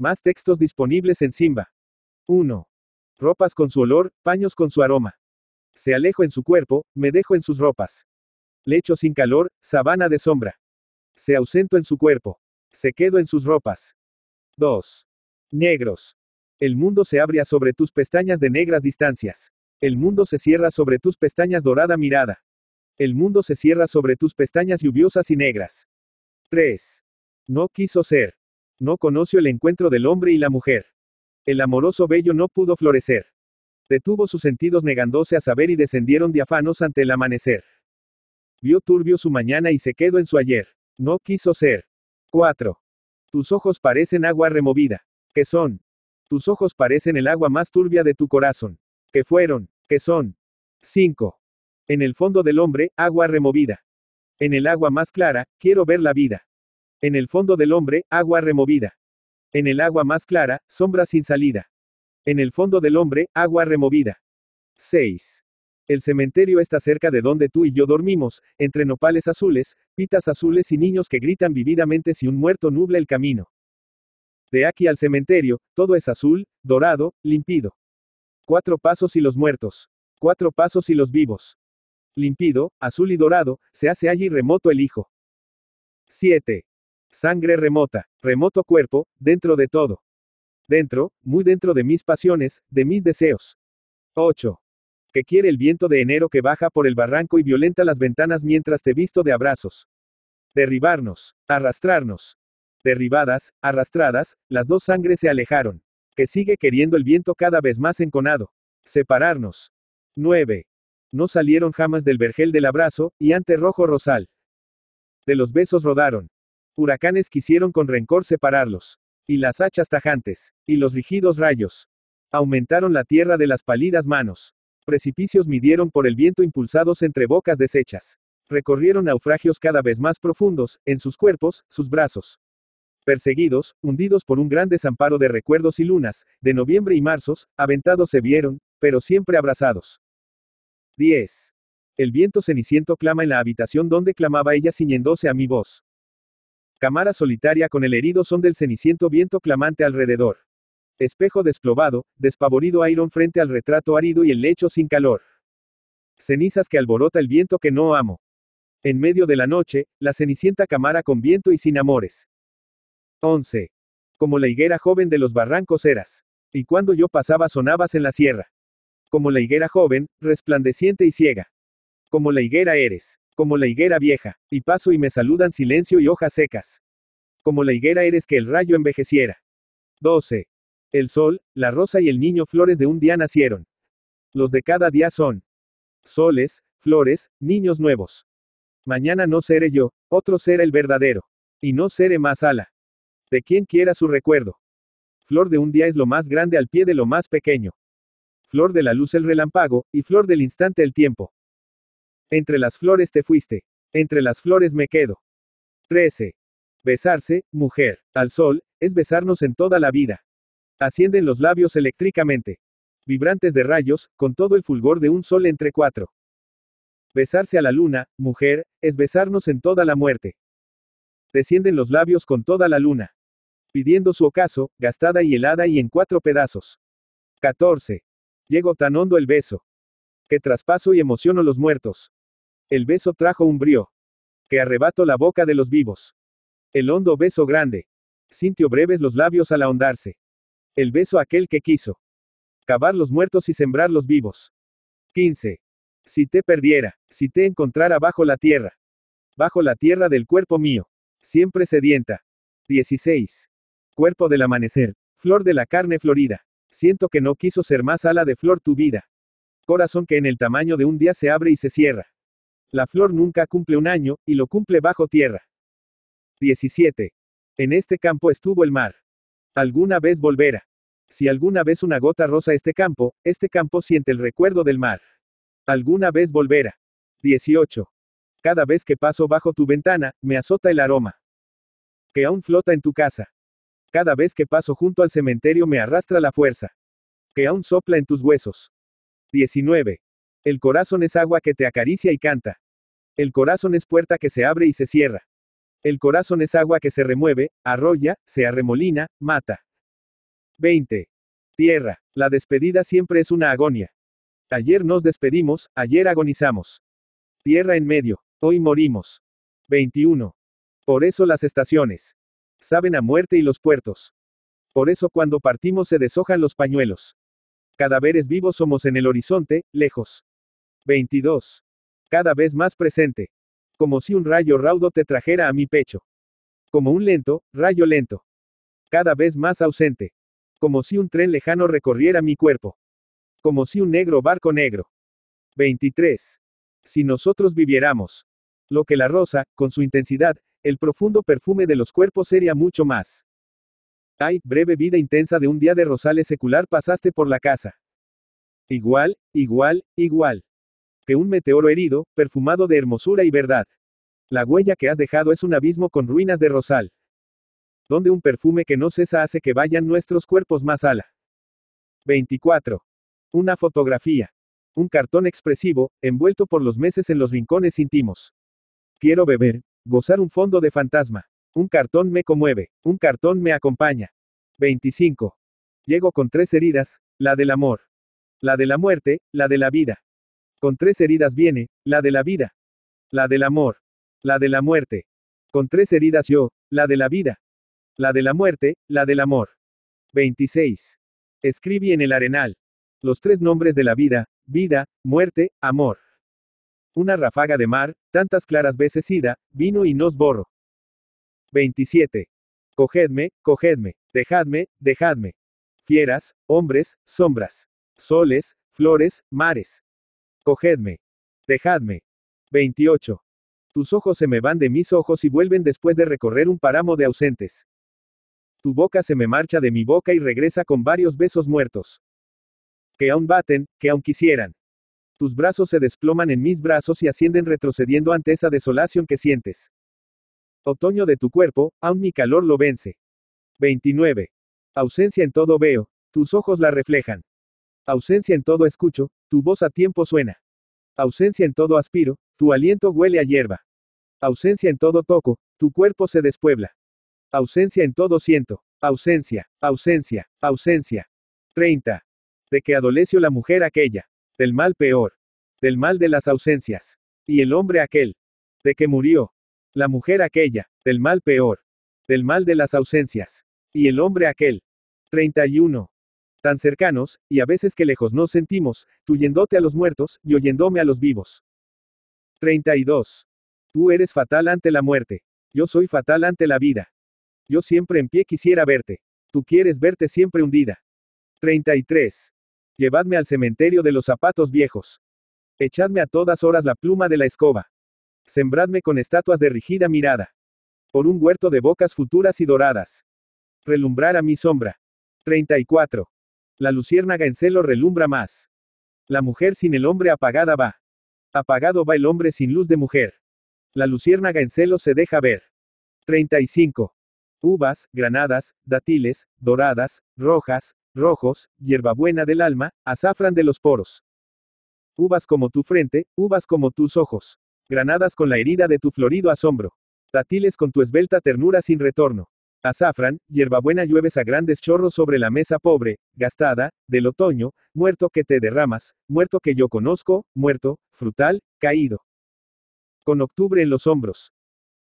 Más textos disponibles en Simba. 1. Ropas con su olor, paños con su aroma. Se alejo en su cuerpo, me dejo en sus ropas. Lecho sin calor, sabana de sombra. Se ausento en su cuerpo. Se quedo en sus ropas. 2. Negros. El mundo se abre sobre tus pestañas de negras distancias. El mundo se cierra sobre tus pestañas dorada mirada. El mundo se cierra sobre tus pestañas lluviosas y negras. 3. No quiso ser. No conoció el encuentro del hombre y la mujer. El amoroso bello no pudo florecer. Detuvo sus sentidos negándose a saber y descendieron diafanos ante el amanecer. Vio turbio su mañana y se quedó en su ayer. No quiso ser. 4. Tus ojos parecen agua removida. ¿Qué son? Tus ojos parecen el agua más turbia de tu corazón. ¿Qué fueron? ¿Qué son? 5. En el fondo del hombre, agua removida. En el agua más clara, quiero ver la vida. En el fondo del hombre, agua removida. En el agua más clara, sombra sin salida. En el fondo del hombre, agua removida. 6. El cementerio está cerca de donde tú y yo dormimos, entre nopales azules, pitas azules y niños que gritan vividamente si un muerto nubla el camino. De aquí al cementerio, todo es azul, dorado, limpido. Cuatro pasos y los muertos. Cuatro pasos y los vivos. Limpido, azul y dorado, se hace allí remoto el hijo. 7. Sangre remota, remoto cuerpo, dentro de todo. Dentro, muy dentro de mis pasiones, de mis deseos. 8. Que quiere el viento de enero que baja por el barranco y violenta las ventanas mientras te visto de abrazos. Derribarnos, arrastrarnos. Derribadas, arrastradas, las dos sangres se alejaron. Que sigue queriendo el viento cada vez más enconado. Separarnos. 9. No salieron jamás del vergel del abrazo, y ante rojo rosal. De los besos rodaron huracanes quisieron con rencor separarlos. Y las hachas tajantes, y los rígidos rayos, aumentaron la tierra de las pálidas manos. Precipicios midieron por el viento impulsados entre bocas deshechas. Recorrieron naufragios cada vez más profundos, en sus cuerpos, sus brazos. Perseguidos, hundidos por un gran desamparo de recuerdos y lunas, de noviembre y marzos, aventados se vieron, pero siempre abrazados. 10. El viento ceniciento clama en la habitación donde clamaba ella ciñéndose a mi voz. Cámara solitaria con el herido son del ceniciento viento clamante alrededor. Espejo desplobado, despavorido Iron frente al retrato árido y el lecho sin calor. Cenizas que alborota el viento que no amo. En medio de la noche, la cenicienta cámara con viento y sin amores. 11. Como la higuera joven de los barrancos eras. Y cuando yo pasaba sonabas en la sierra. Como la higuera joven, resplandeciente y ciega. Como la higuera eres. Como la higuera vieja, y paso y me saludan silencio y hojas secas. Como la higuera eres que el rayo envejeciera. 12. El sol, la rosa y el niño flores de un día nacieron. Los de cada día son. Soles, flores, niños nuevos. Mañana no seré yo, otro será el verdadero. Y no seré más ala. De quien quiera su recuerdo. Flor de un día es lo más grande al pie de lo más pequeño. Flor de la luz el relámpago, y flor del instante el tiempo. Entre las flores te fuiste. Entre las flores me quedo. 13. Besarse, mujer, al sol, es besarnos en toda la vida. Ascienden los labios eléctricamente. Vibrantes de rayos, con todo el fulgor de un sol entre cuatro. Besarse a la luna, mujer, es besarnos en toda la muerte. Descienden los labios con toda la luna. Pidiendo su ocaso, gastada y helada y en cuatro pedazos. 14. Llego tan hondo el beso. Que traspaso y emociono los muertos. El beso trajo un brío. Que arrebato la boca de los vivos. El hondo beso grande. Sintió breves los labios al ahondarse. El beso aquel que quiso. Cavar los muertos y sembrar los vivos. 15. Si te perdiera, si te encontrara bajo la tierra. Bajo la tierra del cuerpo mío. Siempre sedienta. 16. Cuerpo del amanecer. Flor de la carne florida. Siento que no quiso ser más ala de flor tu vida. Corazón que en el tamaño de un día se abre y se cierra. La flor nunca cumple un año, y lo cumple bajo tierra. 17. En este campo estuvo el mar. Alguna vez volverá. Si alguna vez una gota rosa este campo, este campo siente el recuerdo del mar. Alguna vez volverá. 18. Cada vez que paso bajo tu ventana, me azota el aroma. Que aún flota en tu casa. Cada vez que paso junto al cementerio me arrastra la fuerza. Que aún sopla en tus huesos. 19. El corazón es agua que te acaricia y canta. El corazón es puerta que se abre y se cierra. El corazón es agua que se remueve, arrolla, se arremolina, mata. 20. Tierra. La despedida siempre es una agonia. Ayer nos despedimos, ayer agonizamos. Tierra en medio. Hoy morimos. 21. Por eso las estaciones. Saben a muerte y los puertos. Por eso cuando partimos se deshojan los pañuelos. Cadáveres vivos somos en el horizonte, lejos. 22. Cada vez más presente. Como si un rayo raudo te trajera a mi pecho. Como un lento, rayo lento. Cada vez más ausente. Como si un tren lejano recorriera mi cuerpo. Como si un negro barco negro. 23. Si nosotros viviéramos. Lo que la rosa, con su intensidad, el profundo perfume de los cuerpos sería mucho más. Ay, breve vida intensa de un día de rosales secular pasaste por la casa. Igual, igual, igual un meteoro herido, perfumado de hermosura y verdad. La huella que has dejado es un abismo con ruinas de rosal. Donde un perfume que no cesa hace que vayan nuestros cuerpos más ala. 24. Una fotografía. Un cartón expresivo, envuelto por los meses en los rincones íntimos. Quiero beber, gozar un fondo de fantasma. Un cartón me conmueve, un cartón me acompaña. 25. Llego con tres heridas, la del amor, la de la muerte, la de la vida. Con tres heridas viene, la de la vida, la del amor, la de la muerte. Con tres heridas yo, la de la vida, la de la muerte, la del amor. 26. Escribí en el arenal los tres nombres de la vida, vida, muerte, amor. Una ráfaga de mar, tantas claras veces ida, vino y nos borro. 27. Cogedme, cogedme, dejadme, dejadme. Fieras, hombres, sombras, soles, flores, mares. Cogedme. Dejadme. 28. Tus ojos se me van de mis ojos y vuelven después de recorrer un páramo de ausentes. Tu boca se me marcha de mi boca y regresa con varios besos muertos. Que aún baten, que aún quisieran. Tus brazos se desploman en mis brazos y ascienden retrocediendo ante esa desolación que sientes. Otoño de tu cuerpo, aún mi calor lo vence. 29. Ausencia en todo veo, tus ojos la reflejan. Ausencia en todo escucho, tu voz a tiempo suena. Ausencia en todo aspiro, tu aliento huele a hierba. Ausencia en todo toco, tu cuerpo se despuebla. Ausencia en todo siento. Ausencia, ausencia, ausencia. 30. De que adoleció la mujer aquella. Del mal peor. Del mal de las ausencias. Y el hombre aquel. De que murió. La mujer aquella. Del mal peor. Del mal de las ausencias. Y el hombre aquel. 31 tan cercanos, y a veces que lejos nos sentimos, tuyéndote a los muertos, y oyéndome a los vivos. 32. Tú eres fatal ante la muerte. Yo soy fatal ante la vida. Yo siempre en pie quisiera verte. Tú quieres verte siempre hundida. 33. Llevadme al cementerio de los zapatos viejos. Echadme a todas horas la pluma de la escoba. Sembradme con estatuas de rigida mirada. Por un huerto de bocas futuras y doradas. Relumbrar a mi sombra. 34. La luciérnaga en celo relumbra más. La mujer sin el hombre apagada va. Apagado va el hombre sin luz de mujer. La luciérnaga en celo se deja ver. 35. Uvas, granadas, dátiles, doradas, rojas, rojos, hierbabuena del alma, azafran de los poros. Uvas como tu frente, uvas como tus ojos. Granadas con la herida de tu florido asombro. Dátiles con tu esbelta ternura sin retorno hierba hierbabuena llueves a grandes chorros sobre la mesa pobre, gastada, del otoño, muerto que te derramas, muerto que yo conozco, muerto, frutal, caído. Con octubre en los hombros.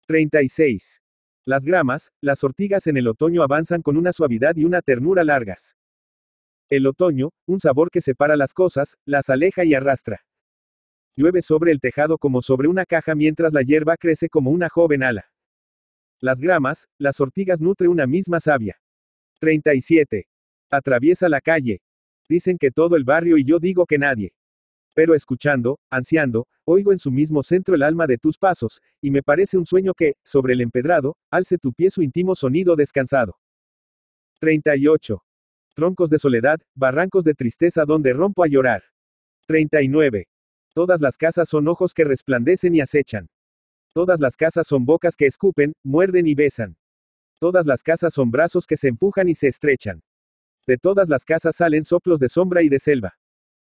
36. Las gramas, las ortigas en el otoño avanzan con una suavidad y una ternura largas. El otoño, un sabor que separa las cosas, las aleja y arrastra. Llueve sobre el tejado como sobre una caja mientras la hierba crece como una joven ala. Las gramas, las ortigas nutre una misma savia. 37. Atraviesa la calle. Dicen que todo el barrio y yo digo que nadie. Pero escuchando, ansiando, oigo en su mismo centro el alma de tus pasos, y me parece un sueño que, sobre el empedrado, alce tu pie su íntimo sonido descansado. 38. Troncos de soledad, barrancos de tristeza donde rompo a llorar. 39. Todas las casas son ojos que resplandecen y acechan. Todas las casas son bocas que escupen, muerden y besan. Todas las casas son brazos que se empujan y se estrechan. De todas las casas salen soplos de sombra y de selva.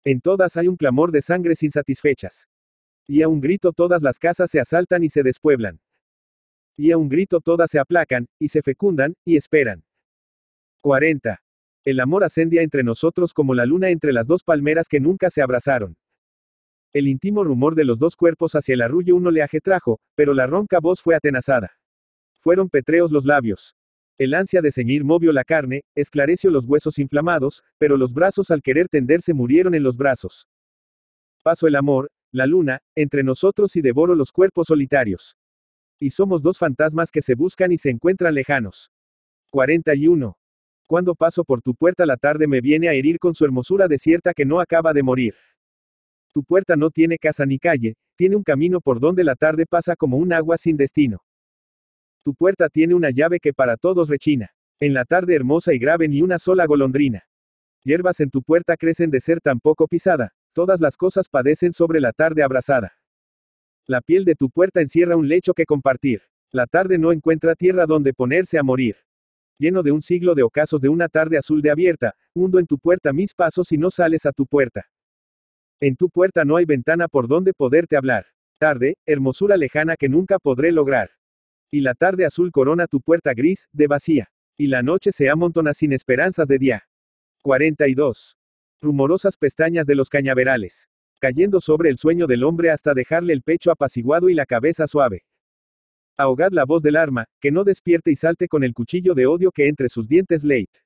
En todas hay un clamor de sangres insatisfechas. Y a un grito todas las casas se asaltan y se despueblan. Y a un grito todas se aplacan, y se fecundan, y esperan. 40. El amor ascendía entre nosotros como la luna entre las dos palmeras que nunca se abrazaron. El íntimo rumor de los dos cuerpos hacia el arrullo uno le trajo, pero la ronca voz fue atenazada. Fueron petreos los labios. El ansia de ceñir movió la carne, esclareció los huesos inflamados, pero los brazos al querer tenderse murieron en los brazos. Paso el amor, la luna, entre nosotros y devoro los cuerpos solitarios. Y somos dos fantasmas que se buscan y se encuentran lejanos. 41. Cuando paso por tu puerta la tarde me viene a herir con su hermosura desierta que no acaba de morir. Tu puerta no tiene casa ni calle, tiene un camino por donde la tarde pasa como un agua sin destino. Tu puerta tiene una llave que para todos rechina. En la tarde hermosa y grave ni una sola golondrina. Hierbas en tu puerta crecen de ser tan poco pisada, todas las cosas padecen sobre la tarde abrazada. La piel de tu puerta encierra un lecho que compartir. La tarde no encuentra tierra donde ponerse a morir. Lleno de un siglo de ocasos de una tarde azul de abierta, hundo en tu puerta mis pasos y no sales a tu puerta. En tu puerta no hay ventana por donde poderte hablar. Tarde, hermosura lejana que nunca podré lograr. Y la tarde azul corona tu puerta gris, de vacía. Y la noche se amontona sin esperanzas de día. 42. Rumorosas pestañas de los cañaverales. Cayendo sobre el sueño del hombre hasta dejarle el pecho apaciguado y la cabeza suave. Ahogad la voz del arma, que no despierte y salte con el cuchillo de odio que entre sus dientes late.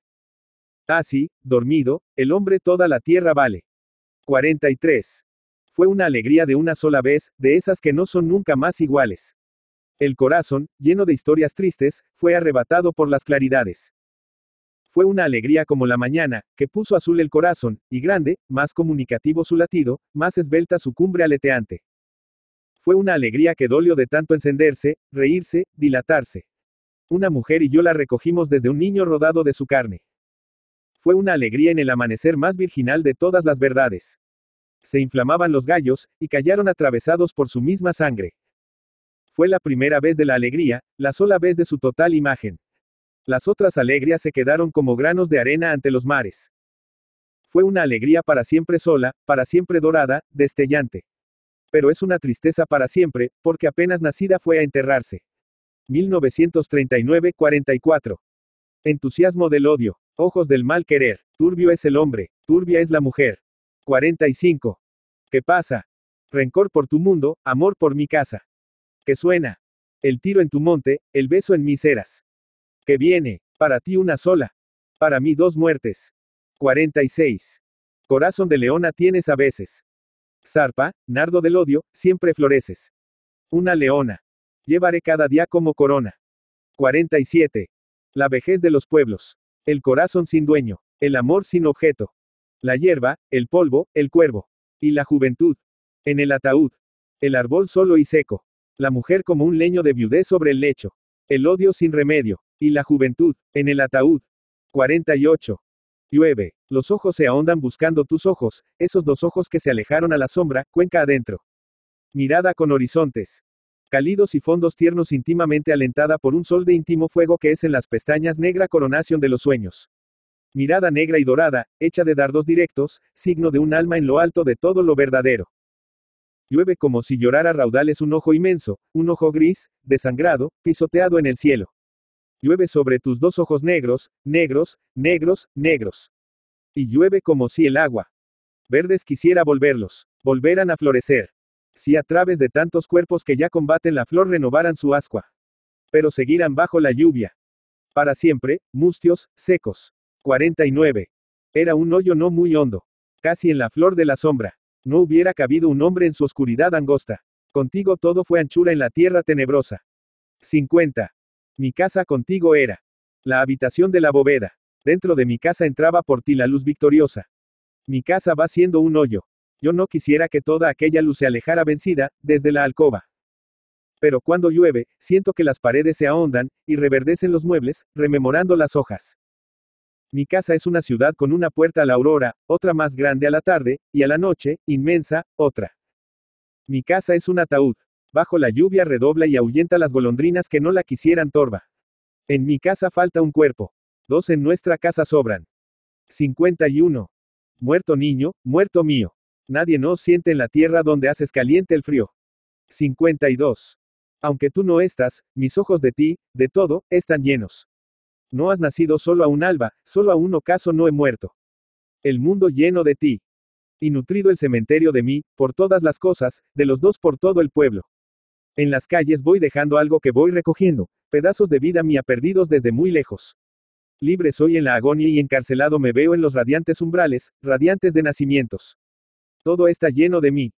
Así, ah, dormido, el hombre toda la tierra vale. 43. Fue una alegría de una sola vez, de esas que no son nunca más iguales. El corazón, lleno de historias tristes, fue arrebatado por las claridades. Fue una alegría como la mañana, que puso azul el corazón, y grande, más comunicativo su latido, más esbelta su cumbre aleteante. Fue una alegría que dolió de tanto encenderse, reírse, dilatarse. Una mujer y yo la recogimos desde un niño rodado de su carne. Fue una alegría en el amanecer más virginal de todas las verdades. Se inflamaban los gallos, y callaron atravesados por su misma sangre. Fue la primera vez de la alegría, la sola vez de su total imagen. Las otras alegrías se quedaron como granos de arena ante los mares. Fue una alegría para siempre sola, para siempre dorada, destellante. Pero es una tristeza para siempre, porque apenas nacida fue a enterrarse. 1939-44. Entusiasmo del odio. Ojos del mal querer. Turbio es el hombre, turbia es la mujer. 45. ¿Qué pasa? Rencor por tu mundo, amor por mi casa. ¿Qué suena? El tiro en tu monte, el beso en mis eras. ¿Qué viene? Para ti una sola. Para mí dos muertes. 46. Corazón de leona tienes a veces. Zarpa, nardo del odio, siempre floreces. Una leona. Llevaré cada día como corona. 47. La vejez de los pueblos el corazón sin dueño, el amor sin objeto, la hierba, el polvo, el cuervo, y la juventud. En el ataúd, el árbol solo y seco, la mujer como un leño de viudez sobre el lecho, el odio sin remedio, y la juventud, en el ataúd. 48. Llueve, los ojos se ahondan buscando tus ojos, esos dos ojos que se alejaron a la sombra, cuenca adentro. Mirada con horizontes cálidos y fondos tiernos íntimamente alentada por un sol de íntimo fuego que es en las pestañas negra coronación de los sueños. Mirada negra y dorada, hecha de dardos directos, signo de un alma en lo alto de todo lo verdadero. Llueve como si llorara raudales un ojo inmenso, un ojo gris, desangrado, pisoteado en el cielo. Llueve sobre tus dos ojos negros, negros, negros, negros. Y llueve como si el agua. Verdes quisiera volverlos, volveran a florecer si a través de tantos cuerpos que ya combaten la flor renovaran su ascua. Pero seguirán bajo la lluvia. Para siempre, mustios, secos. 49. Era un hoyo no muy hondo. Casi en la flor de la sombra. No hubiera cabido un hombre en su oscuridad angosta. Contigo todo fue anchura en la tierra tenebrosa. 50. Mi casa contigo era. La habitación de la bóveda. Dentro de mi casa entraba por ti la luz victoriosa. Mi casa va siendo un hoyo. Yo no quisiera que toda aquella luz se alejara vencida, desde la alcoba. Pero cuando llueve, siento que las paredes se ahondan, y reverdecen los muebles, rememorando las hojas. Mi casa es una ciudad con una puerta a la aurora, otra más grande a la tarde, y a la noche, inmensa, otra. Mi casa es un ataúd. Bajo la lluvia redobla y ahuyenta las golondrinas que no la quisieran torba. En mi casa falta un cuerpo. Dos en nuestra casa sobran. 51. Muerto niño, muerto mío. Nadie no siente en la tierra donde haces caliente el frío. 52. Aunque tú no estás, mis ojos de ti, de todo, están llenos. No has nacido solo a un alba, solo a un ocaso no he muerto. El mundo lleno de ti. Y nutrido el cementerio de mí, por todas las cosas, de los dos por todo el pueblo. En las calles voy dejando algo que voy recogiendo, pedazos de vida mía perdidos desde muy lejos. Libre soy en la agonía y encarcelado me veo en los radiantes umbrales, radiantes de nacimientos. Todo está lleno de mí.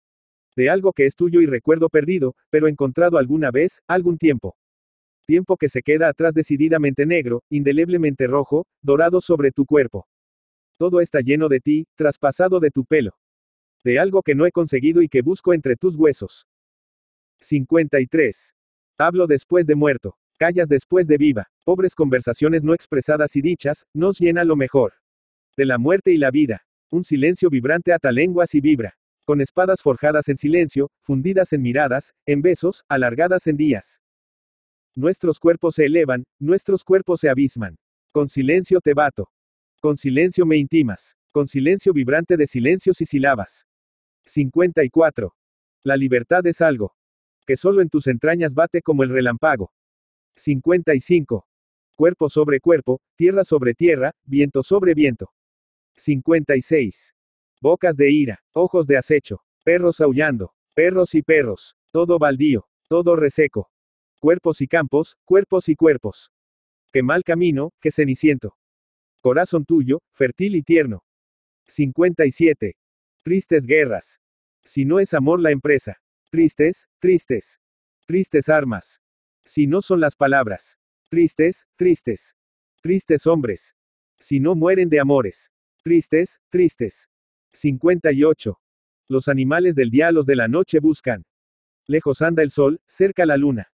De algo que es tuyo y recuerdo perdido, pero encontrado alguna vez, algún tiempo. Tiempo que se queda atrás decididamente negro, indeleblemente rojo, dorado sobre tu cuerpo. Todo está lleno de ti, traspasado de tu pelo. De algo que no he conseguido y que busco entre tus huesos. 53. Hablo después de muerto. Callas después de viva. Pobres conversaciones no expresadas y dichas, nos llena lo mejor. De la muerte y la vida. Un silencio vibrante ata lenguas y vibra. Con espadas forjadas en silencio, fundidas en miradas, en besos, alargadas en días. Nuestros cuerpos se elevan, nuestros cuerpos se abisman. Con silencio te bato. Con silencio me intimas. Con silencio vibrante de silencios y silabas. 54. La libertad es algo. Que solo en tus entrañas bate como el relámpago. 55. Cuerpo sobre cuerpo, tierra sobre tierra, viento sobre viento. 56. Bocas de ira, ojos de acecho, perros aullando, perros y perros, todo baldío, todo reseco. Cuerpos y campos, cuerpos y cuerpos. Qué mal camino, qué ceniciento. Corazón tuyo, fértil y tierno. 57. Tristes guerras. Si no es amor la empresa. Tristes, tristes. Tristes armas. Si no son las palabras. Tristes, tristes. Tristes hombres. Si no mueren de amores. Tristes, tristes. 58. Los animales del día los de la noche buscan. Lejos anda el sol, cerca la luna.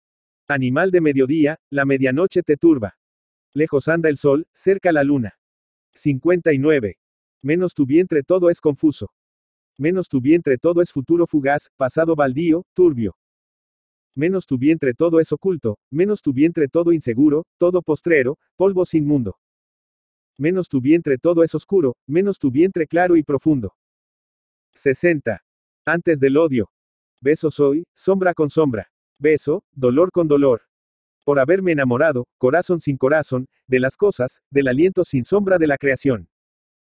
Animal de mediodía, la medianoche te turba. Lejos anda el sol, cerca la luna. 59. Menos tu vientre todo es confuso. Menos tu vientre todo es futuro fugaz, pasado baldío, turbio. Menos tu vientre todo es oculto, menos tu vientre todo inseguro, todo postrero, polvo sin mundo menos tu vientre todo es oscuro, menos tu vientre claro y profundo. 60. Antes del odio. Beso soy, sombra con sombra. Beso, dolor con dolor. Por haberme enamorado, corazón sin corazón, de las cosas, del aliento sin sombra de la creación.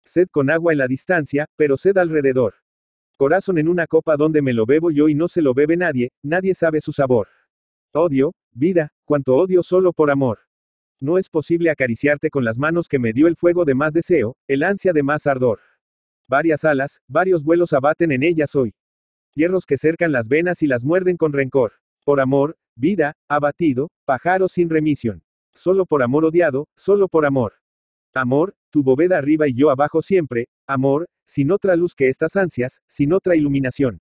Sed con agua en la distancia, pero sed alrededor. Corazón en una copa donde me lo bebo yo y no se lo bebe nadie, nadie sabe su sabor. Odio, vida, cuanto odio solo por amor. No es posible acariciarte con las manos que me dio el fuego de más deseo, el ansia de más ardor. Varias alas, varios vuelos abaten en ellas hoy. Hierros que cercan las venas y las muerden con rencor. Por amor, vida, abatido, pájaro sin remisión. Solo por amor odiado, solo por amor. Amor, tu bóveda arriba y yo abajo siempre, amor, sin otra luz que estas ansias, sin otra iluminación.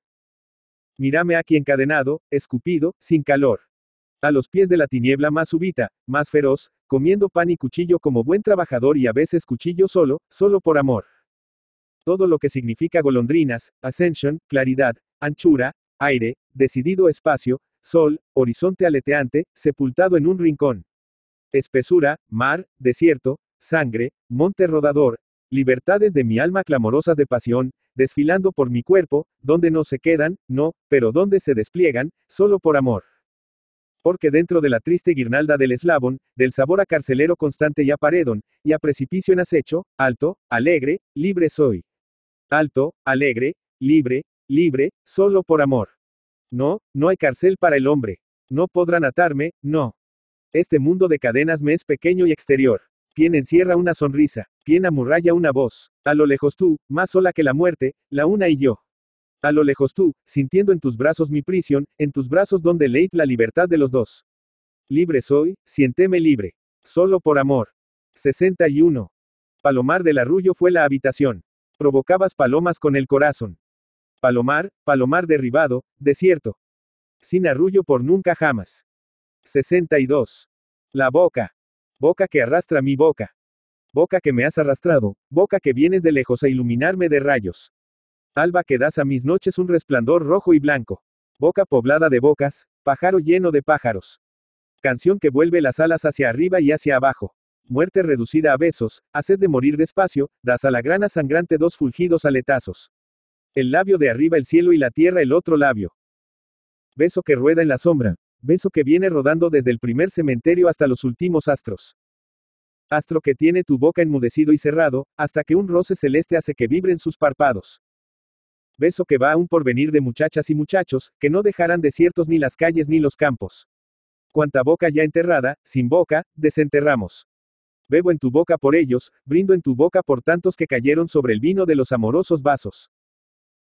Mírame aquí encadenado, escupido, sin calor. A los pies de la tiniebla más súbita, más feroz, comiendo pan y cuchillo como buen trabajador y a veces cuchillo solo, solo por amor. Todo lo que significa golondrinas, ascension, claridad, anchura, aire, decidido espacio, sol, horizonte aleteante, sepultado en un rincón. Espesura, mar, desierto, sangre, monte rodador, libertades de mi alma clamorosas de pasión, desfilando por mi cuerpo, donde no se quedan, no, pero donde se despliegan, solo por amor. Porque dentro de la triste guirnalda del eslabón, del sabor a carcelero constante y a paredón, y a precipicio en acecho, alto, alegre, libre soy. Alto, alegre, libre, libre, solo por amor. No, no hay cárcel para el hombre. No podrán atarme, no. Este mundo de cadenas me es pequeño y exterior. Quien encierra una sonrisa, quien amurralla una voz. A lo lejos tú, más sola que la muerte, la una y yo. A lo lejos tú, sintiendo en tus brazos mi prisión, en tus brazos donde leí la libertad de los dos. Libre soy, siénteme libre. Solo por amor. 61. Palomar del Arrullo fue la habitación. Provocabas palomas con el corazón. Palomar, palomar derribado, desierto. Sin arrullo por nunca jamás. 62. La boca. Boca que arrastra mi boca. Boca que me has arrastrado, boca que vienes de lejos a iluminarme de rayos alba que das a mis noches un resplandor rojo y blanco. Boca poblada de bocas, pájaro lleno de pájaros. Canción que vuelve las alas hacia arriba y hacia abajo. Muerte reducida a besos, haced de morir despacio, das a la grana sangrante dos fulgidos aletazos. El labio de arriba el cielo y la tierra el otro labio. Beso que rueda en la sombra, beso que viene rodando desde el primer cementerio hasta los últimos astros. Astro que tiene tu boca enmudecido y cerrado, hasta que un roce celeste hace que vibren sus párpados beso que va a un porvenir de muchachas y muchachos, que no dejarán desiertos ni las calles ni los campos. Cuanta boca ya enterrada, sin boca, desenterramos. Bebo en tu boca por ellos, brindo en tu boca por tantos que cayeron sobre el vino de los amorosos vasos.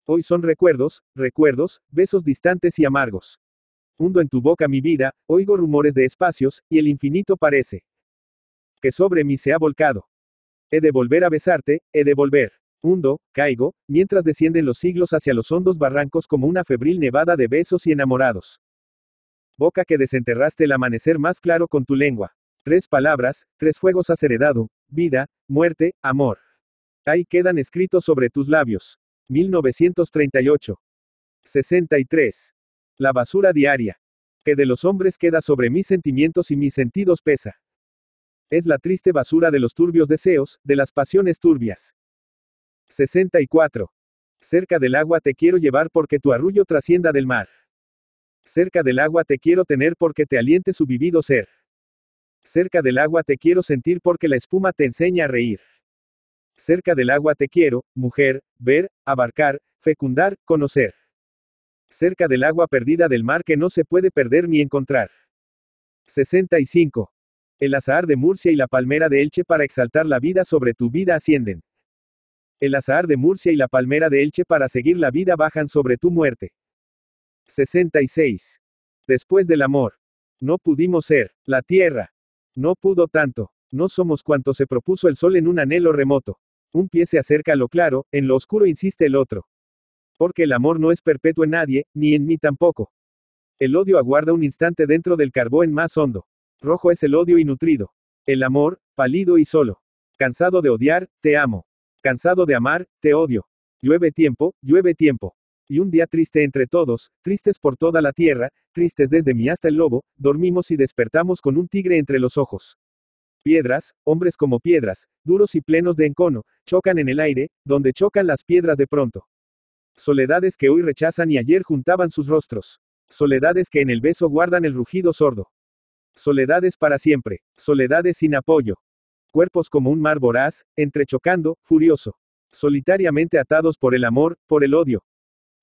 Hoy son recuerdos, recuerdos, besos distantes y amargos. Hundo en tu boca mi vida, oigo rumores de espacios, y el infinito parece que sobre mí se ha volcado. He de volver a besarte, he de volver hundo, caigo, mientras descienden los siglos hacia los hondos barrancos como una febril nevada de besos y enamorados. Boca que desenterraste el amanecer más claro con tu lengua. Tres palabras, tres fuegos has heredado, vida, muerte, amor. Ahí quedan escritos sobre tus labios. 1938. 63. La basura diaria. Que de los hombres queda sobre mis sentimientos y mis sentidos pesa. Es la triste basura de los turbios deseos, de las pasiones turbias. 64. Cerca del agua te quiero llevar porque tu arrullo trascienda del mar. Cerca del agua te quiero tener porque te aliente su vivido ser. Cerca del agua te quiero sentir porque la espuma te enseña a reír. Cerca del agua te quiero, mujer, ver, abarcar, fecundar, conocer. Cerca del agua perdida del mar que no se puede perder ni encontrar. 65. El azahar de Murcia y la palmera de Elche para exaltar la vida sobre tu vida ascienden. El azar de Murcia y la palmera de Elche para seguir la vida bajan sobre tu muerte. 66. Después del amor. No pudimos ser. La tierra. No pudo tanto. No somos cuanto se propuso el sol en un anhelo remoto. Un pie se acerca a lo claro, en lo oscuro insiste el otro. Porque el amor no es perpetuo en nadie, ni en mí tampoco. El odio aguarda un instante dentro del carbón más hondo. Rojo es el odio y nutrido. El amor, pálido y solo. Cansado de odiar, te amo. Cansado de amar, te odio. Llueve tiempo, llueve tiempo. Y un día triste entre todos, tristes por toda la tierra, tristes desde mí hasta el lobo, dormimos y despertamos con un tigre entre los ojos. Piedras, hombres como piedras, duros y plenos de encono, chocan en el aire, donde chocan las piedras de pronto. Soledades que hoy rechazan y ayer juntaban sus rostros. Soledades que en el beso guardan el rugido sordo. Soledades para siempre, soledades sin apoyo, Cuerpos como un mar voraz, entrechocando, furioso. Solitariamente atados por el amor, por el odio.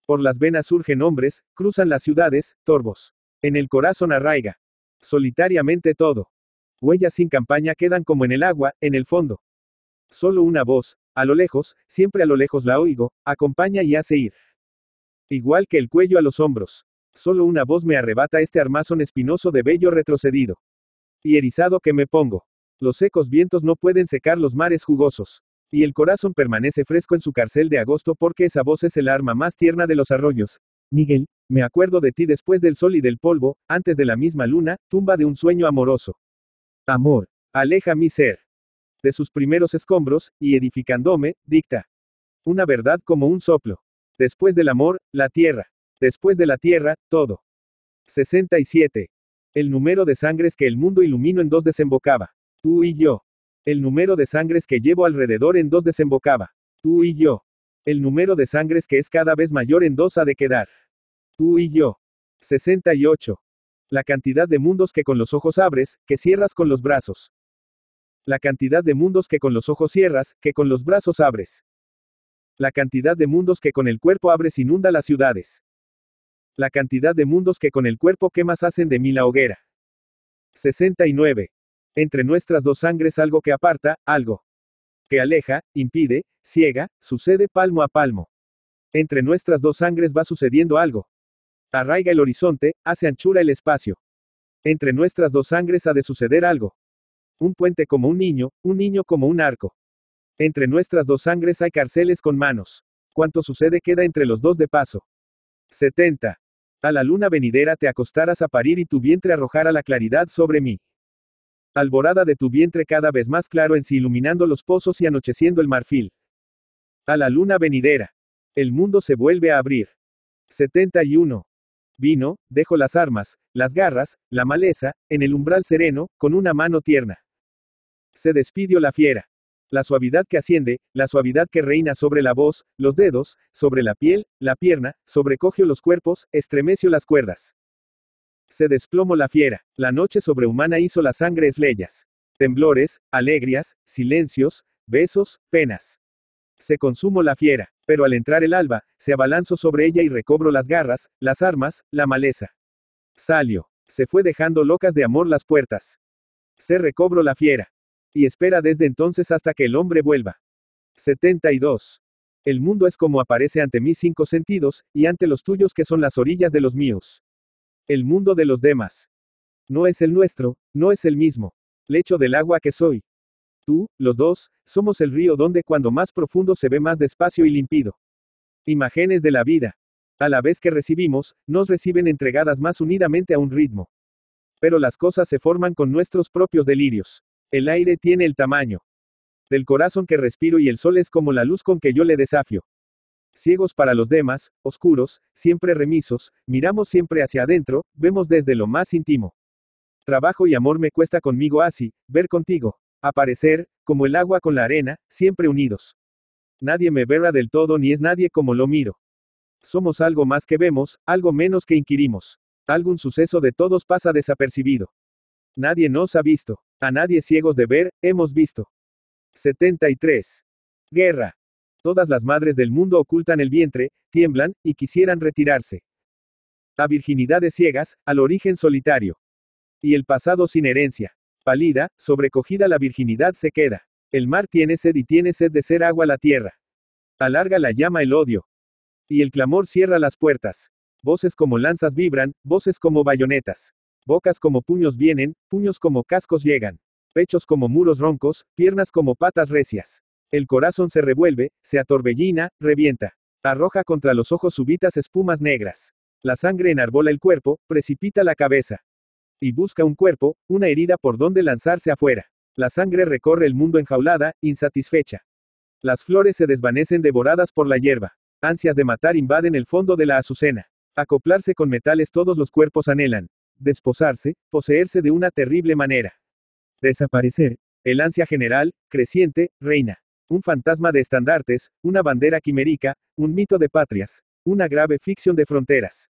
Por las venas surgen hombres, cruzan las ciudades, torbos. En el corazón arraiga. Solitariamente todo. Huellas sin campaña quedan como en el agua, en el fondo. Solo una voz, a lo lejos, siempre a lo lejos la oigo, acompaña y hace ir. Igual que el cuello a los hombros. Solo una voz me arrebata este armazón espinoso de vello retrocedido. Y erizado que me pongo. Los secos vientos no pueden secar los mares jugosos. Y el corazón permanece fresco en su cárcel de agosto porque esa voz es el arma más tierna de los arroyos. Miguel, me acuerdo de ti después del sol y del polvo, antes de la misma luna, tumba de un sueño amoroso. Amor, aleja mi ser. De sus primeros escombros, y edificándome, dicta. Una verdad como un soplo. Después del amor, la tierra. Después de la tierra, todo. 67. El número de sangres que el mundo ilumino en dos desembocaba. Tú y yo. El número de sangres que llevo alrededor en dos desembocaba. Tú y yo. El número de sangres que es cada vez mayor en dos ha de quedar. Tú y yo. 68. La cantidad de mundos que con los ojos abres, que cierras con los brazos. La cantidad de mundos que con los ojos cierras, que con los brazos abres. La cantidad de mundos que con el cuerpo abres inunda las ciudades. La cantidad de mundos que con el cuerpo quemas hacen de mí la hoguera. 69 entre nuestras dos sangres algo que aparta, algo que aleja, impide, ciega, sucede palmo a palmo. Entre nuestras dos sangres va sucediendo algo. Arraiga el horizonte, hace anchura el espacio. Entre nuestras dos sangres ha de suceder algo. Un puente como un niño, un niño como un arco. Entre nuestras dos sangres hay carceles con manos. Cuanto sucede queda entre los dos de paso. 70. A la luna venidera te acostarás a parir y tu vientre arrojará la claridad sobre mí. Alborada de tu vientre cada vez más claro en sí iluminando los pozos y anocheciendo el marfil. A la luna venidera. El mundo se vuelve a abrir. 71. Vino, dejo las armas, las garras, la maleza, en el umbral sereno, con una mano tierna. Se despidió la fiera. La suavidad que asciende, la suavidad que reina sobre la voz, los dedos, sobre la piel, la pierna, sobrecogió los cuerpos, estremeció las cuerdas. Se desplomó la fiera. La noche sobrehumana hizo la sangre esleyas. Temblores, alegrías, silencios, besos, penas. Se consumó la fiera, pero al entrar el alba, se abalanzó sobre ella y recobró las garras, las armas, la maleza. Salió. Se fue dejando locas de amor las puertas. Se recobró la fiera. Y espera desde entonces hasta que el hombre vuelva. 72. El mundo es como aparece ante mis cinco sentidos, y ante los tuyos que son las orillas de los míos. El mundo de los demás. No es el nuestro, no es el mismo. Lecho del agua que soy. Tú, los dos, somos el río donde cuando más profundo se ve más despacio y limpido. Imágenes de la vida. A la vez que recibimos, nos reciben entregadas más unidamente a un ritmo. Pero las cosas se forman con nuestros propios delirios. El aire tiene el tamaño del corazón que respiro y el sol es como la luz con que yo le desafío ciegos para los demás, oscuros, siempre remisos, miramos siempre hacia adentro, vemos desde lo más íntimo. Trabajo y amor me cuesta conmigo así, ver contigo, aparecer, como el agua con la arena, siempre unidos. Nadie me verá del todo ni es nadie como lo miro. Somos algo más que vemos, algo menos que inquirimos. Algún suceso de todos pasa desapercibido. Nadie nos ha visto. A nadie ciegos de ver, hemos visto. 73. Guerra. Todas las madres del mundo ocultan el vientre, tiemblan, y quisieran retirarse. A virginidades ciegas, al origen solitario. Y el pasado sin herencia. Pálida, sobrecogida la virginidad se queda. El mar tiene sed y tiene sed de ser agua la tierra. Alarga la llama el odio. Y el clamor cierra las puertas. Voces como lanzas vibran, voces como bayonetas. Bocas como puños vienen, puños como cascos llegan. Pechos como muros roncos, piernas como patas recias. El corazón se revuelve, se atorbellina, revienta. Arroja contra los ojos súbitas espumas negras. La sangre enarbola el cuerpo, precipita la cabeza. Y busca un cuerpo, una herida por donde lanzarse afuera. La sangre recorre el mundo enjaulada, insatisfecha. Las flores se desvanecen devoradas por la hierba. Ansias de matar invaden el fondo de la azucena. Acoplarse con metales todos los cuerpos anhelan. Desposarse, poseerse de una terrible manera. Desaparecer. El ansia general, creciente, reina un fantasma de estandartes, una bandera quimérica, un mito de patrias, una grave ficción de fronteras.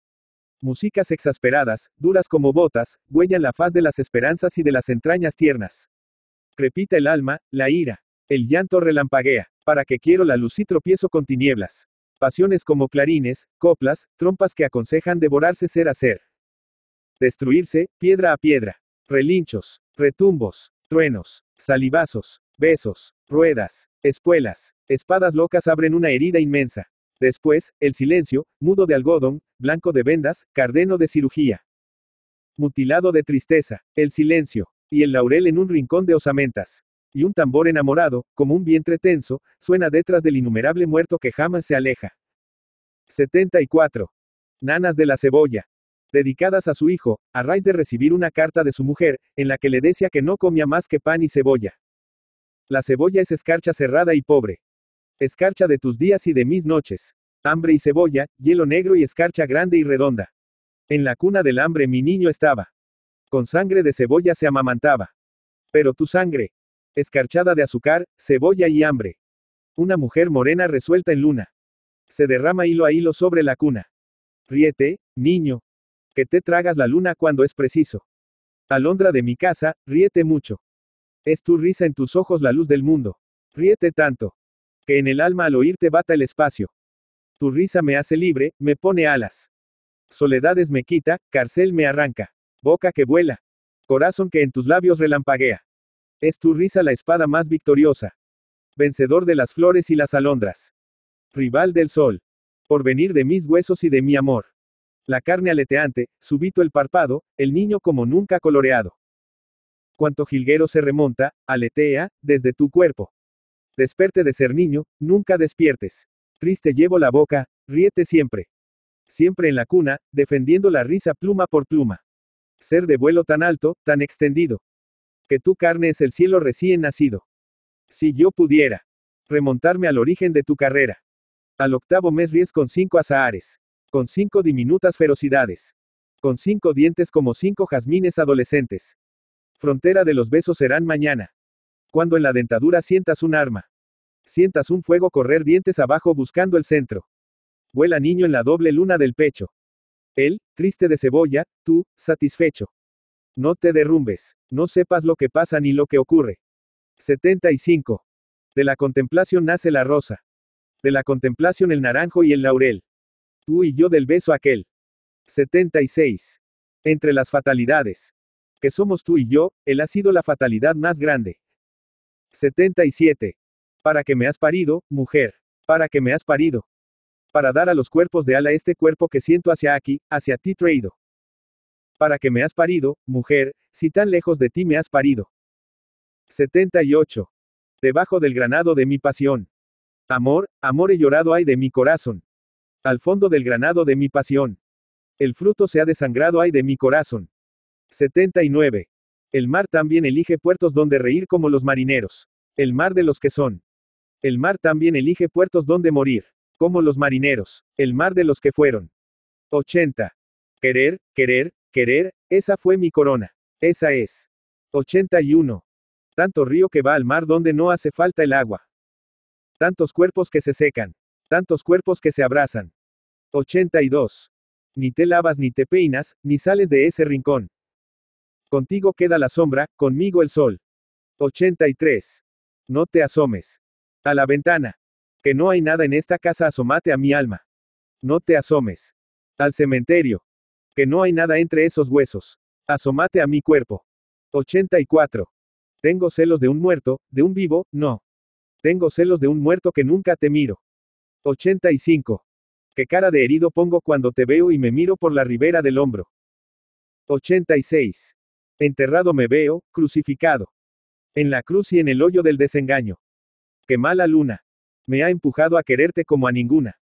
Músicas exasperadas, duras como botas, huellan la faz de las esperanzas y de las entrañas tiernas. Crepita el alma, la ira. El llanto relampaguea. Para que quiero la luz y tropiezo con tinieblas. Pasiones como clarines, coplas, trompas que aconsejan devorarse ser a ser. Destruirse, piedra a piedra. Relinchos, retumbos, truenos, salivazos, besos, Ruedas, espuelas, espadas locas abren una herida inmensa. Después, el silencio, mudo de algodón, blanco de vendas, cardeno de cirugía. Mutilado de tristeza, el silencio, y el laurel en un rincón de osamentas. Y un tambor enamorado, como un vientre tenso, suena detrás del innumerable muerto que jamás se aleja. 74. Nanas de la cebolla. Dedicadas a su hijo, a raíz de recibir una carta de su mujer, en la que le decía que no comía más que pan y cebolla. La cebolla es escarcha cerrada y pobre. Escarcha de tus días y de mis noches. Hambre y cebolla, hielo negro y escarcha grande y redonda. En la cuna del hambre mi niño estaba. Con sangre de cebolla se amamantaba. Pero tu sangre. Escarchada de azúcar, cebolla y hambre. Una mujer morena resuelta en luna. Se derrama hilo a hilo sobre la cuna. Ríete, niño. Que te tragas la luna cuando es preciso. Alondra de mi casa, ríete mucho. Es tu risa en tus ojos la luz del mundo. Ríete tanto. Que en el alma al oírte bata el espacio. Tu risa me hace libre, me pone alas. Soledades me quita, carcel me arranca. Boca que vuela. Corazón que en tus labios relampaguea. Es tu risa la espada más victoriosa. Vencedor de las flores y las alondras. Rival del sol. Por venir de mis huesos y de mi amor. La carne aleteante, subito el párpado, el niño como nunca coloreado cuanto jilguero se remonta, aletea, desde tu cuerpo. Desperte de ser niño, nunca despiertes. Triste llevo la boca, ríete siempre. Siempre en la cuna, defendiendo la risa pluma por pluma. Ser de vuelo tan alto, tan extendido. Que tu carne es el cielo recién nacido. Si yo pudiera. Remontarme al origen de tu carrera. Al octavo mes ries con cinco azahares. Con cinco diminutas ferocidades. Con cinco dientes como cinco jazmines adolescentes. Frontera de los besos serán mañana. Cuando en la dentadura sientas un arma. Sientas un fuego correr dientes abajo buscando el centro. Vuela niño en la doble luna del pecho. Él, triste de cebolla, tú, satisfecho. No te derrumbes, no sepas lo que pasa ni lo que ocurre. 75. De la contemplación nace la rosa. De la contemplación el naranjo y el laurel. Tú y yo del beso aquel. 76. Entre las fatalidades que somos tú y yo, Él ha sido la fatalidad más grande. 77. Para que me has parido, mujer. Para que me has parido. Para dar a los cuerpos de ala este cuerpo que siento hacia aquí, hacia ti traído. Para que me has parido, mujer, si tan lejos de ti me has parido. 78. Debajo del granado de mi pasión. Amor, amor he llorado hay de mi corazón. Al fondo del granado de mi pasión. El fruto se ha desangrado hay de mi corazón. 79. El mar también elige puertos donde reír como los marineros. El mar de los que son. El mar también elige puertos donde morir, como los marineros. El mar de los que fueron. 80. Querer, querer, querer, esa fue mi corona. Esa es. 81. Tanto río que va al mar donde no hace falta el agua. Tantos cuerpos que se secan. Tantos cuerpos que se abrazan. 82. Ni te lavas ni te peinas, ni sales de ese rincón. Contigo queda la sombra, conmigo el sol. 83. No te asomes. A la ventana. Que no hay nada en esta casa, asomate a mi alma. No te asomes. Al cementerio. Que no hay nada entre esos huesos. Asomate a mi cuerpo. 84. Tengo celos de un muerto, de un vivo, no. Tengo celos de un muerto que nunca te miro. 85. Qué cara de herido pongo cuando te veo y me miro por la ribera del hombro. 86. Enterrado me veo, crucificado. En la cruz y en el hoyo del desengaño. Qué mala luna. Me ha empujado a quererte como a ninguna.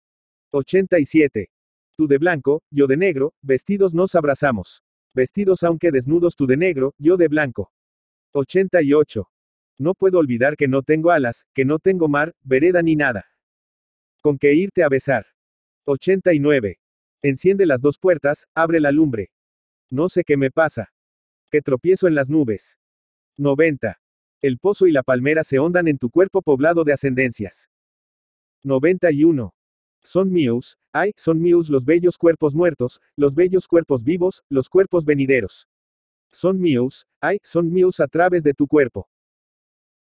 87. Tú de blanco, yo de negro, vestidos nos abrazamos. Vestidos aunque desnudos tú de negro, yo de blanco. 88. No puedo olvidar que no tengo alas, que no tengo mar, vereda ni nada. Con que irte a besar. 89. Enciende las dos puertas, abre la lumbre. No sé qué me pasa. Que tropiezo en las nubes. 90. El pozo y la palmera se hondan en tu cuerpo poblado de ascendencias. 91. Son míos, ay, son míos los bellos cuerpos muertos, los bellos cuerpos vivos, los cuerpos venideros. Son míos, ay, son míos a través de tu cuerpo.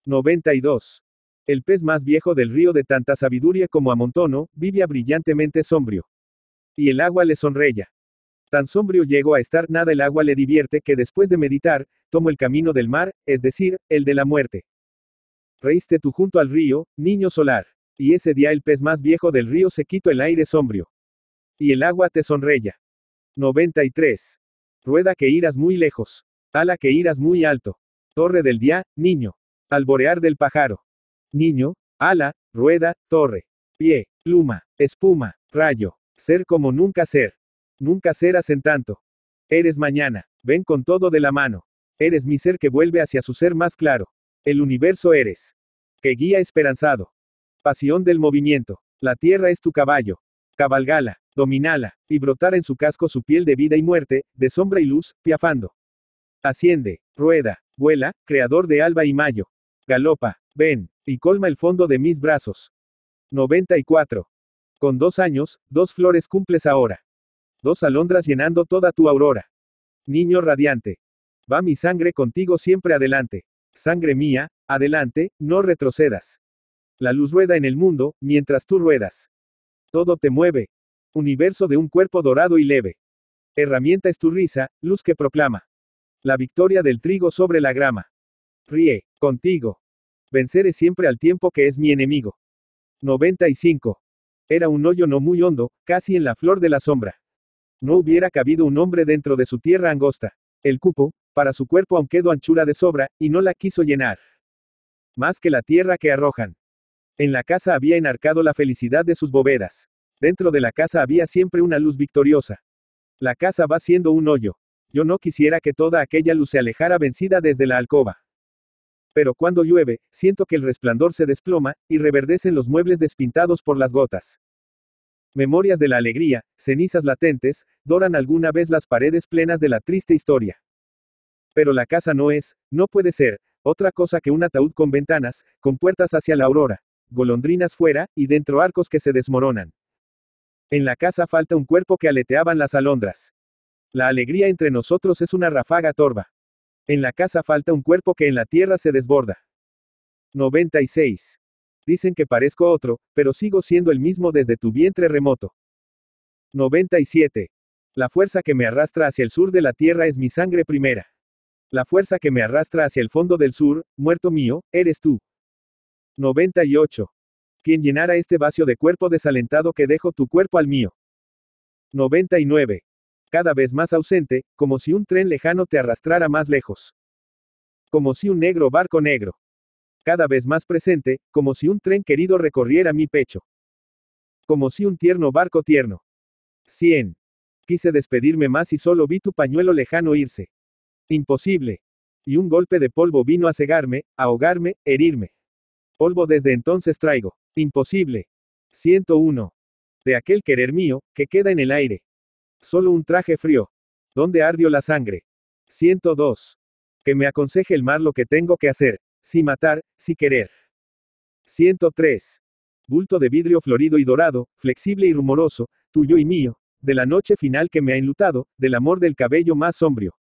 92. El pez más viejo del río de tanta sabiduría como amontono, vivía brillantemente sombrío. Y el agua le sonreía. Tan sombrio llego a estar, nada el agua le divierte, que después de meditar, tomo el camino del mar, es decir, el de la muerte. Reíste tú junto al río, niño solar. Y ese día el pez más viejo del río se quitó el aire sombrío. Y el agua te sonreía. 93. Rueda que irás muy lejos. Ala que irás muy alto. Torre del día, niño. Alborear del pájaro. Niño, ala, rueda, torre. Pie, pluma, espuma, rayo. Ser como nunca ser. Nunca serás en tanto. Eres mañana. Ven con todo de la mano. Eres mi ser que vuelve hacia su ser más claro. El universo eres. Que guía esperanzado. Pasión del movimiento. La tierra es tu caballo. Cabalgala, dominala, y brotar en su casco su piel de vida y muerte, de sombra y luz, piafando. Asciende, rueda, vuela, creador de alba y mayo. Galopa, ven, y colma el fondo de mis brazos. 94. Con dos años, dos flores cumples ahora. Dos alondras llenando toda tu aurora. Niño radiante. Va mi sangre contigo siempre adelante. Sangre mía, adelante, no retrocedas. La luz rueda en el mundo, mientras tú ruedas. Todo te mueve. Universo de un cuerpo dorado y leve. Herramienta es tu risa, luz que proclama. La victoria del trigo sobre la grama. Ríe, contigo. Venceré siempre al tiempo que es mi enemigo. 95. Era un hoyo no muy hondo, casi en la flor de la sombra. No hubiera cabido un hombre dentro de su tierra angosta. El cupo, para su cuerpo aún quedó anchura de sobra, y no la quiso llenar. Más que la tierra que arrojan. En la casa había enarcado la felicidad de sus bóvedas. Dentro de la casa había siempre una luz victoriosa. La casa va siendo un hoyo. Yo no quisiera que toda aquella luz se alejara vencida desde la alcoba. Pero cuando llueve, siento que el resplandor se desploma, y reverdecen los muebles despintados por las gotas. Memorias de la alegría, cenizas latentes, doran alguna vez las paredes plenas de la triste historia. Pero la casa no es, no puede ser, otra cosa que un ataúd con ventanas, con puertas hacia la aurora, golondrinas fuera, y dentro arcos que se desmoronan. En la casa falta un cuerpo que aleteaban las alondras. La alegría entre nosotros es una ráfaga torva. En la casa falta un cuerpo que en la tierra se desborda. 96. Dicen que parezco otro, pero sigo siendo el mismo desde tu vientre remoto. 97. La fuerza que me arrastra hacia el sur de la tierra es mi sangre primera. La fuerza que me arrastra hacia el fondo del sur, muerto mío, eres tú. 98. Quien llenara este vacío de cuerpo desalentado que dejo tu cuerpo al mío. 99. Cada vez más ausente, como si un tren lejano te arrastrara más lejos. Como si un negro barco negro cada vez más presente, como si un tren querido recorriera mi pecho. Como si un tierno barco tierno. 100. Quise despedirme más y solo vi tu pañuelo lejano irse. Imposible. Y un golpe de polvo vino a cegarme, ahogarme, herirme. Polvo desde entonces traigo. Imposible. 101. De aquel querer mío, que queda en el aire. Solo un traje frío. Donde ardió la sangre. 102. Que me aconseje el mar lo que tengo que hacer. Si matar, si querer. 103. Bulto de vidrio florido y dorado, flexible y rumoroso, tuyo y mío, de la noche final que me ha enlutado, del amor del cabello más sombrio.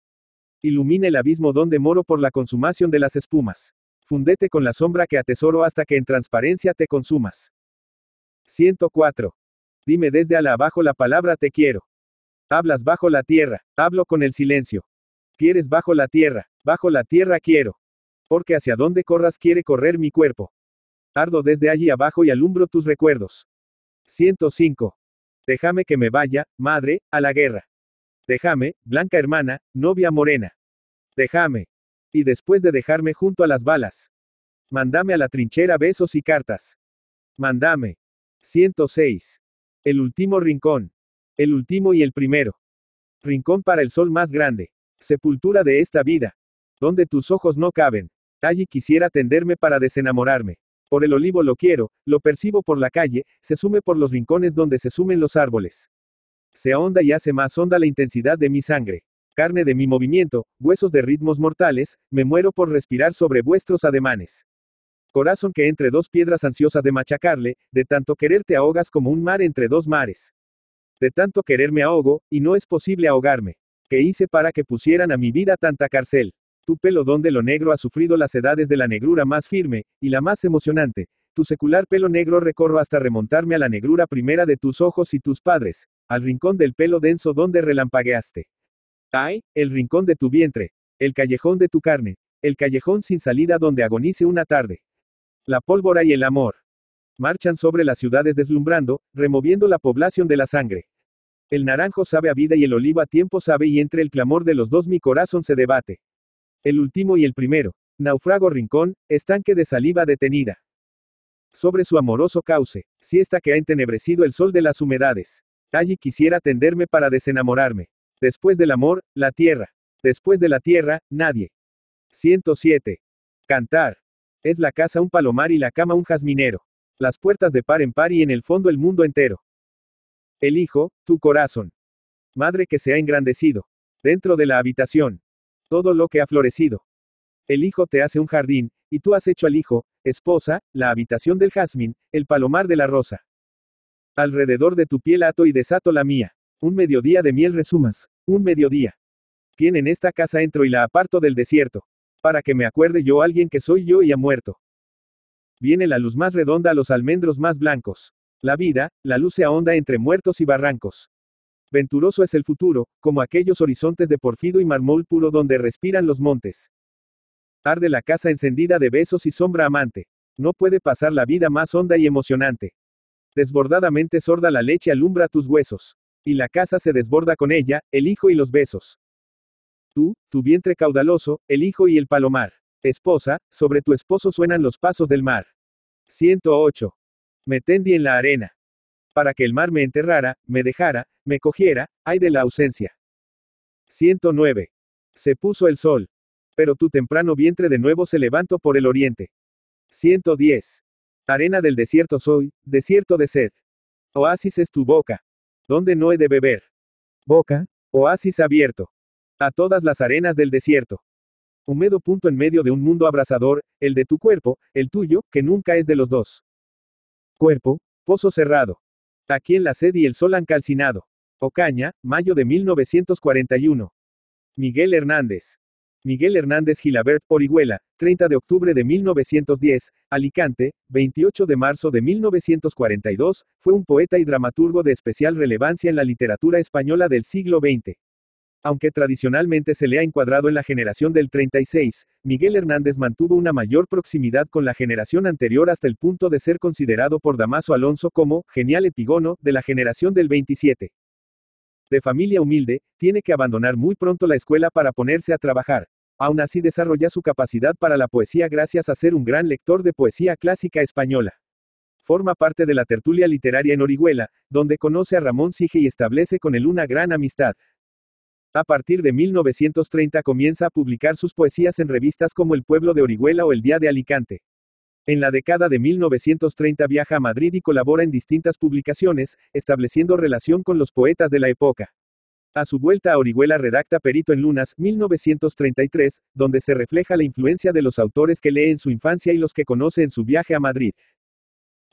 Ilumina el abismo donde moro por la consumación de las espumas. Fundete con la sombra que atesoro hasta que en transparencia te consumas. 104. Dime desde ala abajo la palabra te quiero. Hablas bajo la tierra, hablo con el silencio. Quieres bajo la tierra, bajo la tierra quiero. Porque hacia donde corras quiere correr mi cuerpo. Ardo desde allí abajo y alumbro tus recuerdos. 105. Déjame que me vaya, madre, a la guerra. Déjame, blanca hermana, novia morena. Déjame. Y después de dejarme junto a las balas. Mándame a la trinchera besos y cartas. Mándame. 106. El último rincón. El último y el primero. Rincón para el sol más grande. Sepultura de esta vida. Donde tus ojos no caben. Allí quisiera tenderme para desenamorarme. Por el olivo lo quiero, lo percibo por la calle, se sume por los rincones donde se sumen los árboles. Se ahonda y hace más honda la intensidad de mi sangre. Carne de mi movimiento, huesos de ritmos mortales, me muero por respirar sobre vuestros ademanes. Corazón que entre dos piedras ansiosas de machacarle, de tanto querer te ahogas como un mar entre dos mares. De tanto quererme ahogo, y no es posible ahogarme. ¿Qué hice para que pusieran a mi vida tanta cárcel? tu pelo donde lo negro ha sufrido las edades de la negrura más firme, y la más emocionante, tu secular pelo negro recorro hasta remontarme a la negrura primera de tus ojos y tus padres, al rincón del pelo denso donde relampagueaste. Ay, el rincón de tu vientre, el callejón de tu carne, el callejón sin salida donde agonice una tarde. La pólvora y el amor. Marchan sobre las ciudades deslumbrando, removiendo la población de la sangre. El naranjo sabe a vida y el olivo a tiempo sabe y entre el clamor de los dos mi corazón se debate. El último y el primero. Naufrago Rincón, estanque de saliva detenida. Sobre su amoroso cauce, siesta que ha entenebrecido el sol de las humedades. Allí quisiera tenderme para desenamorarme. Después del amor, la tierra. Después de la tierra, nadie. 107. Cantar. Es la casa un palomar y la cama un jazminero. Las puertas de par en par y en el fondo el mundo entero. El hijo, tu corazón. Madre que se ha engrandecido. Dentro de la habitación todo lo que ha florecido. El hijo te hace un jardín, y tú has hecho al hijo, esposa, la habitación del jazmín, el palomar de la rosa. Alrededor de tu piel ato y desato la mía. Un mediodía de miel resumas. Un mediodía. Quien en esta casa entro y la aparto del desierto. Para que me acuerde yo alguien que soy yo y ha muerto. Viene la luz más redonda a los almendros más blancos. La vida, la luz se ahonda entre muertos y barrancos. Venturoso es el futuro, como aquellos horizontes de porfido y mármol puro donde respiran los montes. Arde la casa encendida de besos y sombra amante. No puede pasar la vida más honda y emocionante. Desbordadamente sorda la leche alumbra tus huesos. Y la casa se desborda con ella, el hijo y los besos. Tú, tu vientre caudaloso, el hijo y el palomar. Esposa, sobre tu esposo suenan los pasos del mar. 108. Me tendí en la arena para que el mar me enterrara, me dejara, me cogiera, ay de la ausencia. 109. Se puso el sol. Pero tu temprano vientre de nuevo se levantó por el oriente. 110. Arena del desierto soy, desierto de sed. Oasis es tu boca. Donde no he de beber. Boca, oasis abierto. A todas las arenas del desierto. Húmedo punto en medio de un mundo abrasador, el de tu cuerpo, el tuyo, que nunca es de los dos. Cuerpo, pozo cerrado. Aquí en la sed y el sol han calcinado. Ocaña, mayo de 1941. Miguel Hernández. Miguel Hernández Gilabert, Orihuela, 30 de octubre de 1910, Alicante, 28 de marzo de 1942, fue un poeta y dramaturgo de especial relevancia en la literatura española del siglo XX. Aunque tradicionalmente se le ha encuadrado en la generación del 36, Miguel Hernández mantuvo una mayor proximidad con la generación anterior hasta el punto de ser considerado por Damaso Alonso como genial epigono de la generación del 27. De familia humilde, tiene que abandonar muy pronto la escuela para ponerse a trabajar. Aún así desarrolla su capacidad para la poesía gracias a ser un gran lector de poesía clásica española. Forma parte de la tertulia literaria en Orihuela, donde conoce a Ramón Sige y establece con él una gran amistad, a partir de 1930 comienza a publicar sus poesías en revistas como El Pueblo de Orihuela o El Día de Alicante. En la década de 1930 viaja a Madrid y colabora en distintas publicaciones, estableciendo relación con los poetas de la época. A su vuelta a Orihuela redacta Perito en Lunas, 1933, donde se refleja la influencia de los autores que lee en su infancia y los que conoce en su viaje a Madrid.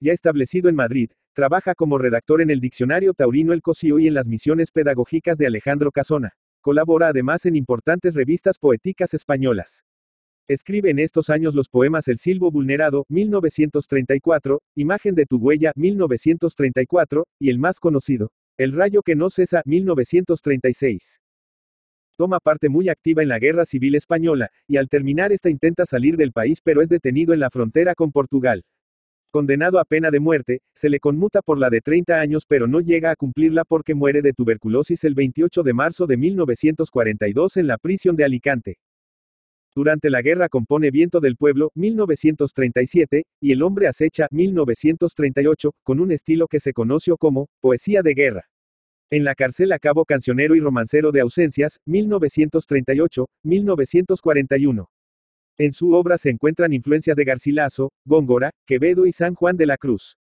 Ya establecido en Madrid, trabaja como redactor en el Diccionario Taurino El Cosío y en las misiones pedagógicas de Alejandro Casona. Colabora además en importantes revistas poéticas españolas. Escribe en estos años los poemas El Silbo Vulnerado, 1934, Imagen de tu huella, 1934, y el más conocido, El Rayo que no cesa, 1936. Toma parte muy activa en la Guerra Civil Española, y al terminar esta intenta salir del país pero es detenido en la frontera con Portugal. Condenado a pena de muerte, se le conmuta por la de 30 años pero no llega a cumplirla porque muere de tuberculosis el 28 de marzo de 1942 en la prisión de Alicante. Durante la guerra compone Viento del Pueblo, 1937, y El hombre acecha, 1938, con un estilo que se conoció como poesía de guerra. En la cárcel acabó Cancionero y Romancero de Ausencias, 1938, 1941. En su obra se encuentran influencias de Garcilaso, Góngora, Quevedo y San Juan de la Cruz.